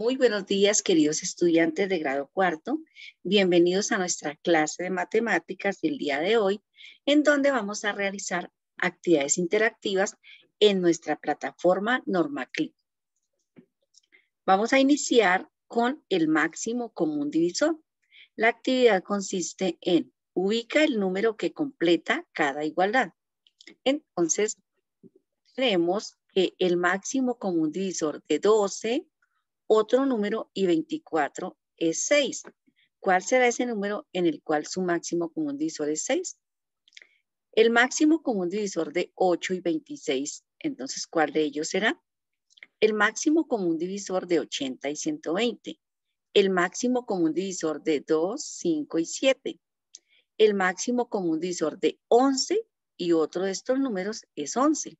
Muy buenos días, queridos estudiantes de grado cuarto. Bienvenidos a nuestra clase de matemáticas del día de hoy, en donde vamos a realizar actividades interactivas en nuestra plataforma NormaClip. Vamos a iniciar con el máximo común divisor. La actividad consiste en ubica el número que completa cada igualdad. Entonces, creemos que el máximo común divisor de 12 otro número y 24 es 6. ¿Cuál será ese número en el cual su máximo común divisor es 6? El máximo común divisor de 8 y 26, entonces, ¿cuál de ellos será? El máximo común divisor de 80 y 120. El máximo común divisor de 2, 5 y 7. El máximo común divisor de 11 y otro de estos números es 11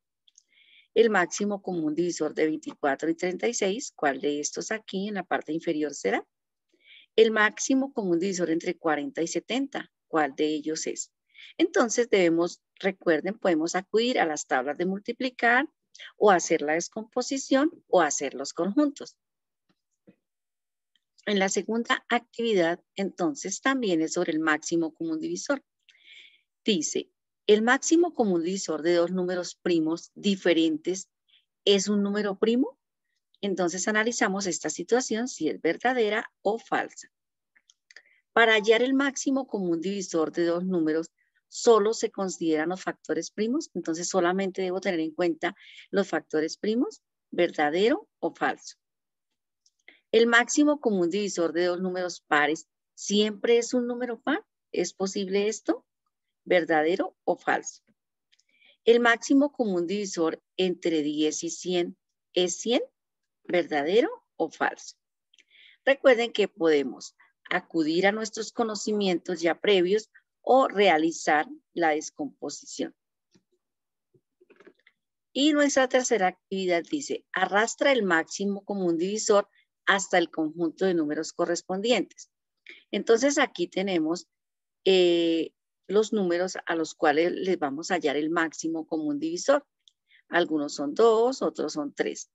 el máximo común divisor de 24 y 36, ¿cuál de estos aquí en la parte inferior será? El máximo común divisor entre 40 y 70, ¿cuál de ellos es? Entonces debemos, recuerden, podemos acudir a las tablas de multiplicar o hacer la descomposición o hacer los conjuntos. En la segunda actividad, entonces, también es sobre el máximo común divisor. Dice, el máximo común divisor de dos números primos diferentes es un número primo. Entonces analizamos esta situación si es verdadera o falsa. Para hallar el máximo común divisor de dos números, solo se consideran los factores primos, entonces solamente debo tener en cuenta los factores primos, verdadero o falso. El máximo común divisor de dos números pares siempre es un número par. ¿Es posible esto? verdadero o falso. El máximo común divisor entre 10 y 100 es 100, verdadero o falso. Recuerden que podemos acudir a nuestros conocimientos ya previos o realizar la descomposición. Y nuestra tercera actividad dice, arrastra el máximo común divisor hasta el conjunto de números correspondientes. Entonces aquí tenemos eh, los números a los cuales les vamos a hallar el máximo común divisor. Algunos son dos, otros son tres.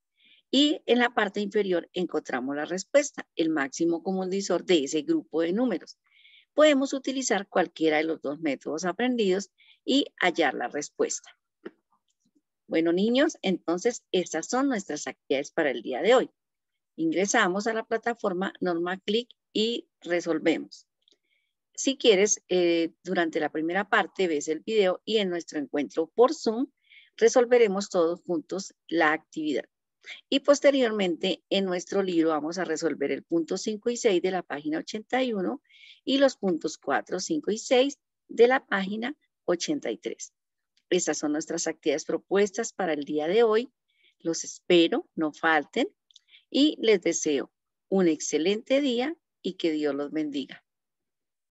Y en la parte inferior encontramos la respuesta, el máximo común divisor de ese grupo de números. Podemos utilizar cualquiera de los dos métodos aprendidos y hallar la respuesta. Bueno, niños, entonces estas son nuestras actividades para el día de hoy. Ingresamos a la plataforma NormaClick y resolvemos. Si quieres, eh, durante la primera parte ves el video y en nuestro encuentro por Zoom resolveremos todos juntos la actividad. Y posteriormente en nuestro libro vamos a resolver el punto 5 y 6 de la página 81 y los puntos 4, 5 y 6 de la página 83. Estas son nuestras actividades propuestas para el día de hoy. Los espero, no falten y les deseo un excelente día y que Dios los bendiga.